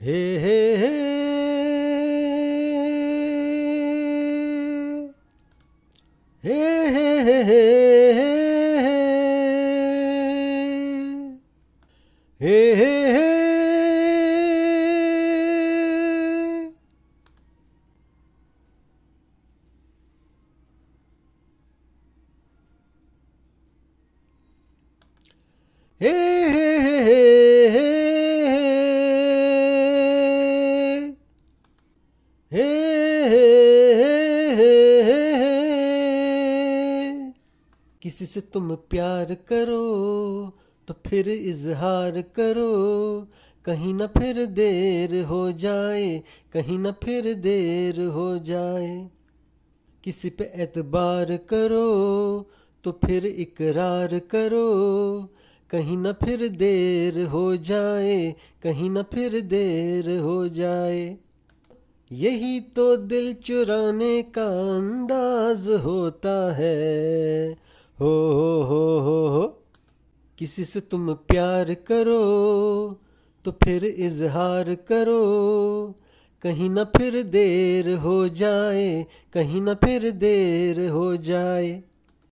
hê hê hê hê hê hê hê hê Hey! किसी से तुम प्यार करो तो फिर इजहार करो कहीं ना फिर देर हो जाए कहीं ना फिर देर हो जाए किसी पे एतबार करो तो फिर इकरार करो कहीं ना फिर देर हो जाए कहीं ना फिर देर हो जाए यही तो दिल चुराने का अंदाज होता है हो हो हो हो हो किसी से तुम प्यार करो तो फिर इजहार करो कहीं ना फिर देर हो जाए कहीं ना फिर देर हो जाए